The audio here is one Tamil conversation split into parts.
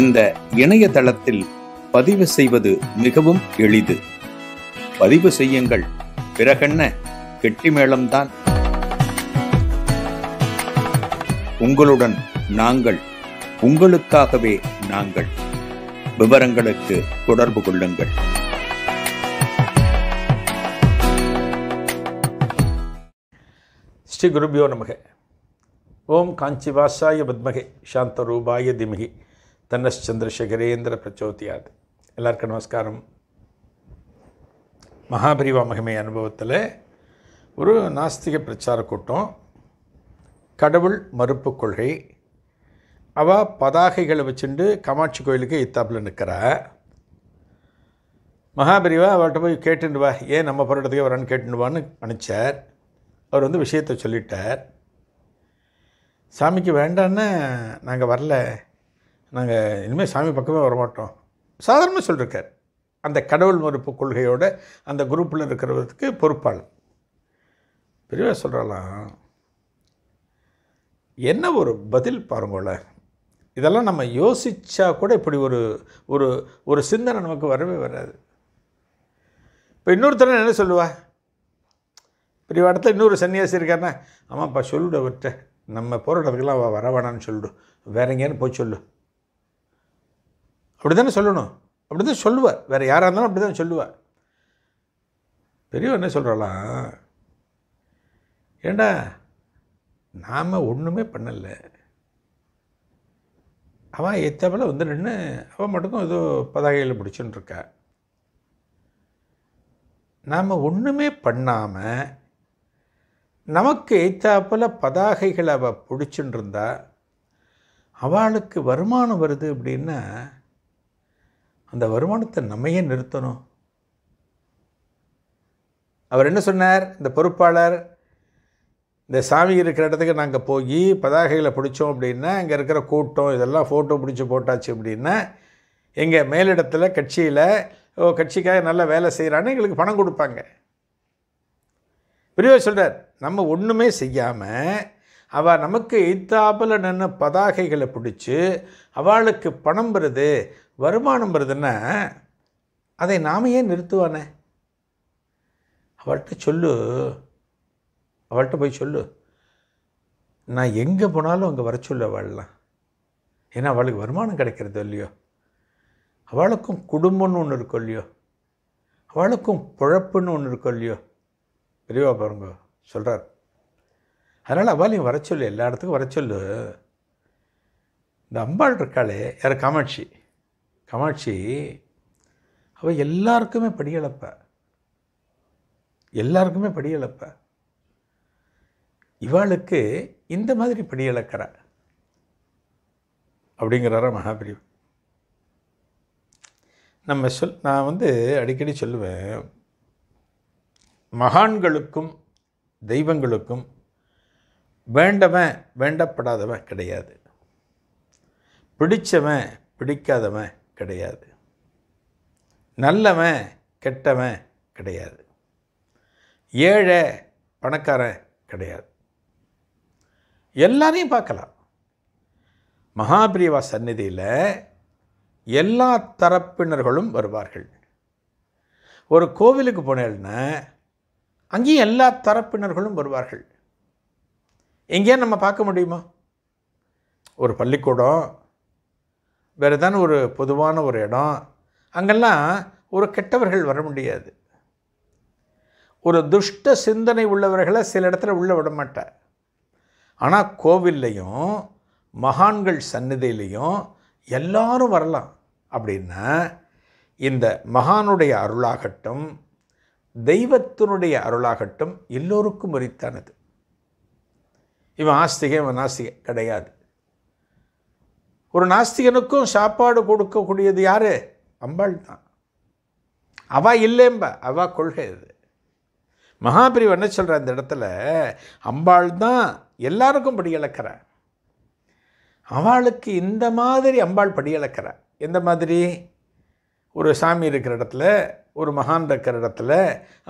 இந்த இணையதளத்தில் பதிவு செய்வது மிகவும் எளிது பதிவு செய்யுங்கள் பிறகென்ன கெட்டிமேளம்தான் உங்களுடன் நாங்கள் உங்களுக்காகவே நாங்கள் விவரங்களுக்கு தொடர்பு கொள்ளுங்கள் ஸ்ரீ குருபியோ நமக ஓம் காஞ்சி வாசாய பத்மகே சாந்த ரூபாய திமிகி சந்திரசேகரேந்திர பிரச்சோதியாது எல்லாருக்கும் நமஸ்காரம் மகாபரிவா மகிமை அனுபவத்தில் ஒரு நாஸ்திக பிரச்சார கூட்டம் கடவுள் மறுப்பு கொள்கை அவ பதாகைகளை வச்சுட்டு காமாட்சி கோயிலுக்கு இத்தாப்பில் நிற்கிறா மகாபிரிவா அவர்கிட்ட போய் கேட்டுண்டு வா ஏன் நம்ம போராட்டத்துக்கே வரான்னு கேட்டுடுவான்னு அனுப்பிச்சார் அவர் வந்து விஷயத்தை சொல்லிட்டார் சாமிக்கு வேண்டான்னு நாங்கள் வரல நாங்கள் இனிமேல் சாமி பக்கமே வரமாட்டோம் சாதாரணமாக சொல்லியிருக்கார் அந்த கடவுள் மறுப்பு கொள்கையோட அந்த குரூப்பில் இருக்கிறவருக்கு பொறுப்பாளர் பெரியவா சொல்கிறாலாம் என்ன ஒரு பதில் பாருங்கள இதெல்லாம் நம்ம யோசித்தா கூட இப்படி ஒரு ஒரு ஒரு சிந்தனை நமக்கு வரவே வராது இப்போ இன்னொருத்தர் என்ன சொல்லுவா பெரிய இடத்துல இன்னொரு சன்னியாசி இருக்காருன்னா ஆமாப்பா சொல்லுட அவர்கிட்ட நம்ம போகிற இடத்துக்கெல்லாம் வர வேணான்னு சொல்லிடு வேற எங்கேயானு போய் சொல்லு அப்படி தானே சொல்லணும் அப்படி தான் சொல்லுவார் வேறு யாராக இருந்தாலும் அப்படி தான் சொல்லுவார் பெரியவர் என்ன சொல்கிறாளா ஏண்டா நாம் ஒன்றுமே பண்ணலை அவன் எத்தவளை வந்து நின்று அவன் மட்டும் ஏதோ பதாகையில் பிடிச்சுன்னு இருக்க நாம் ஒன்றுமே பண்ணாமல் நமக்கு எய்த்தாப்பில் பதாகைகளை அவள் பிடிச்சுட்டு இருந்தா அவளுக்கு வருமானம் வருது அப்படின்னா அந்த வருமானத்தை நம்மையே நிறுத்தணும் அவர் என்ன சொன்னார் இந்த பொறுப்பாளர் இந்த சாமி இருக்கிற இடத்துக்கு நாங்கள் போய் பதாகைகளை பிடிச்சோம் அப்படின்னா இங்கே இருக்கிற கூட்டம் இதெல்லாம் ஃபோட்டோ பிடிச்சி போட்டாச்சு அப்படின்னா எங்கள் மேலிடத்தில் கட்சியில் ஓ கட்சிக்காக நல்லா வேலை செய்கிறான்னு எங்களுக்கு பணம் கொடுப்பாங்க பெரியவர் சொல்கிறார் நம்ம ஒன்றுமே செய்யாமல் அவள் நமக்கு எய்த்தாப்பில் நின்று பதாகைகளை பிடிச்சி அவளுக்கு பணம் வருது வருமானம்ன்றதுன்னா அதை நாம் ஏன் நிறுத்துவானே அவள்கிட்ட சொல்லு அவள்கிட்ட போய் சொல்லு நான் எங்கே போனாலும் அங்கே வர சொல்லு அவள்லாம் ஏன்னா அவளுக்கு வருமானம் கிடைக்கிறது இல்லையோ அவளுக்கும் குடும்பம்னு ஒன்று இருக்கும் இல்லையோ அவளுக்கும் பொழப்புன்னு ஒன்று இருக்கும் இல்லையோ பெரியவா பாருங்க சொல்கிறார் அதனால் அவளையும் வர சொல்லு எல்லா இடத்துக்கும் வர சொல்லு இந்த அம்பாள் இருக்காளே யார் காமாட்சி காமாட்சி அவள் எல்லாருக்குமே படியளப்ப எல்லாருக்குமே படியளப்ப இவாளுக்கு இந்த மாதிரி படியளக்கிற அப்படிங்கிறார மகாபிரிவு நம்ம சொல் நான் வந்து அடிக்கடி சொல்லுவேன் மகான்களுக்கும் தெய்வங்களுக்கும் வேண்டவன் வேண்டப்படாதவன் கிடையாது பிடித்தவன் பிடிக்காதவன் கிடையாது நல்லவன் கெட்டவன் கிடையாது ஏழை பணக்காரன் கிடையாது எல்லாரையும் பார்க்கலாம் மகாபிரிவா சந்நிதியில் எல்லா தரப்பினர்களும் வருவார்கள் ஒரு கோவிலுக்கு போனேன்னா அங்கேயும் எல்லா தரப்பினர்களும் வருவார்கள் எங்கேயும் நம்ம பார்க்க முடியுமா ஒரு பள்ளிக்கூடம் வேறு ஏதாவது ஒரு பொதுவான ஒரு இடம் அங்கெல்லாம் ஒரு கெட்டவர்கள் வர முடியாது ஒரு துஷ்ட சிந்தனை உள்ளவர்களை சில இடத்துல உள்ளே விட மாட்டார் ஆனால் கோவில்லையும் மகான்கள் சந்நிதியிலையும் எல்லாரும் வரலாம் அப்படின்னா இந்த மகானுடைய அருளாகட்டும் தெய்வத்தினுடைய அருளாகட்டும் எல்லோருக்கும் உரித்தானது இவன் ஆஸ்திகை இவன் ஆஸ்திகை கிடையாது ஒரு நாஸ்திகனுக்கும் சாப்பாடு கொடுக்கக்கூடியது யார் அம்பாள் தான் அவா இல்லைம்பா அவா கொள்கை இது மகாபிரிவு என்ன சொல்கிற அந்த இடத்துல அம்பாள் தான் எல்லாருக்கும் படி இழக்கிற அவளுக்கு இந்த மாதிரி அம்பாள் படி இழக்கிற எந்த மாதிரி ஒரு சாமி இருக்கிற இடத்துல ஒரு மகான் இருக்கிற இடத்துல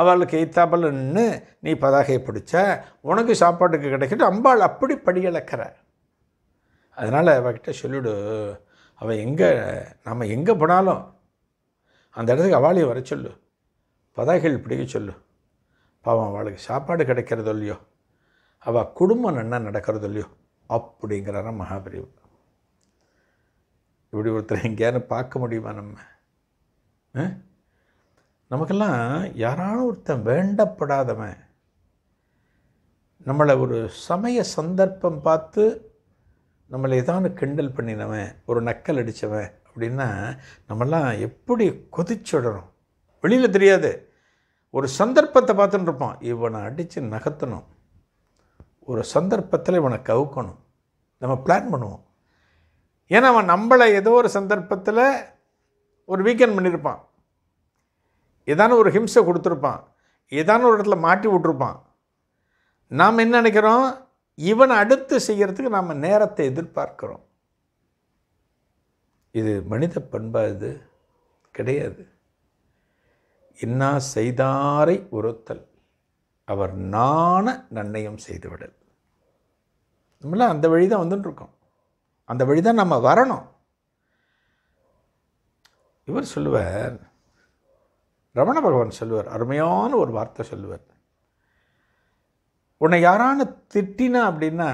அவளுக்கு எய்த்தாப்பல் நின்று நீ பதாகையை பிடிச்ச உனக்கு சாப்பாட்டுக்கு கிடைக்கிட்டு அம்பாள் அப்படி படி இழக்கிற அதனால் அவகிட்ட சொல்லிவிடு அவள் எங்கே நம்ம எங்கே போனாலும் அந்த இடத்துக்கு அவளையை வர சொல்லு பதாகைகள் பிடிக்க சொல்லு பாவம் அவளுக்கு சாப்பாடு கிடைக்கிறதோ இல்லையோ அவள் குடும்பம் என்ன நடக்கிறதோ இல்லையோ அப்படிங்கிறாராம் மகாபிரிவு இப்படி ஒருத்தர் எங்கேயாரும் பார்க்க முடியுமா நம்ம நமக்கெல்லாம் யாராலும் ஒருத்தன் வேண்டப்படாதவன் நம்மளை ஒரு சமய சந்தர்ப்பம் பார்த்து நம்மளை ஏதாவது கிண்டல் பண்ணினவன் ஒரு நக்கல் அடித்தவன் அப்படின்னா நம்மெல்லாம் எப்படி கொதிச்சுடணும் வெளியில் தெரியாது ஒரு சந்தர்ப்பத்தை பார்த்துட்டுருப்போம் இவனை அடித்து நகர்த்தணும் ஒரு சந்தர்ப்பத்தில் இவனை கவுக்கணும் நம்ம பிளான் பண்ணுவோம் ஏன்னா அவன் நம்மளை ஏதோ ஒரு சந்தர்ப்பத்தில் ஒரு வீக்கெண்ட் பண்ணியிருப்பான் ஏதான ஒரு ஹிம்சை கொடுத்துருப்பான் ஏதான ஒரு இடத்துல மாட்டி விட்ருப்பான் நாம் என்ன நினைக்கிறோம் இவன் அடுத்து செய்கிறதுக்கு நாம் நேரத்தை எதிர்பார்க்கிறோம் இது மனித பண்பா இது கிடையாது இன்னா செய்தாரை உறுத்தல் அவர் நாண நன்னயம் செய்துவிடல் நம்மள அந்த வழி தான் வந்துட்டுருக்கோம் அந்த வழி தான் நம்ம வரணும் இவர் சொல்லுவார் ரமண பகவான் சொல்லுவார் அருமையான ஒரு வார்த்தை சொல்லுவார் உன்னை யாரான திட்டினா அப்படின்னா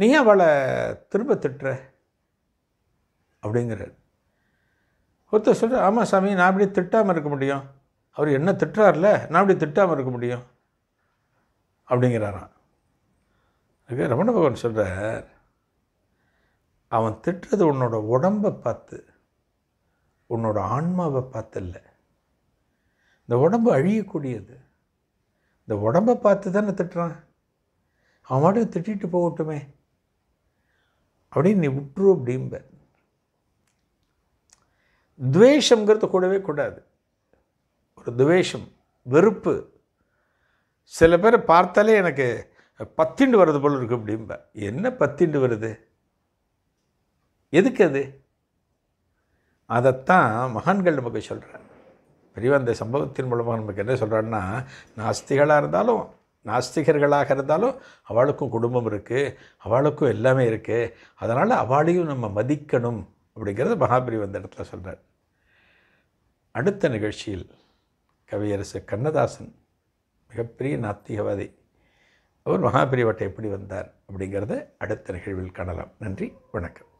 நீ அவளை திரும்ப திட்டுற அப்படிங்கிறார் ஒருத்தர் சொல்கிற ஆமாம் சாமி நான் அப்படி திட்டாமல் இருக்க முடியும் அவர் என்ன திட்டுறார்ல நான் அப்படி திட்டாமல் இருக்க முடியும் அப்படிங்கிறாராம் அதுக்கு ரமண பகவான் சொல்கிறார் அவன் திட்டுறது உன்னோட உடம்பை பார்த்து உன்னோட ஆன்மாவை பார்த்து இல்லை இந்த உடம்பு அழியக்கூடியது இந்த உடம்பை பார்த்து தானே திட்டுறான் அவன் மாட்டுக்கு திட்டிட்டு போகட்டுமே அப்படின்னு நீ விட்டுரு அப்படிம்ப துவேஷங்கிறது கூடவே கூடாது ஒரு துவேஷம் வெறுப்பு சில பேரை பார்த்தாலே எனக்கு பத்திண்டு வர்றது போல் இருக்குது அப்படிம்ப என்ன பத்திண்டு வருது எதுக்கு அது அதைத்தான் மகான்கள் நமக்கு சொல்கிறார் பெரியவா அந்த சம்பவத்தின் மூலமாக நமக்கு என்ன சொல்கிறான்னா நாஸ்திகளாக இருந்தாலும் நாஸ்திகர்களாக இருந்தாலும் அவளுக்கும் குடும்பம் இருக்குது அவளுக்கும் எல்லாமே இருக்குது அதனால் அவளையும் நம்ம மதிக்கணும் அப்படிங்கிறது மகாபிரிவு அந்த இடத்துல சொல்கிறார் அடுத்த நிகழ்ச்சியில் கவியரசு கண்ணதாசன் மிகப்பெரிய நாத்திகவாதி அவர் மகாபிரிவட்டை எப்படி வந்தார் அப்படிங்கிறத அடுத்த நிகழ்வில் காணலாம் நன்றி வணக்கம்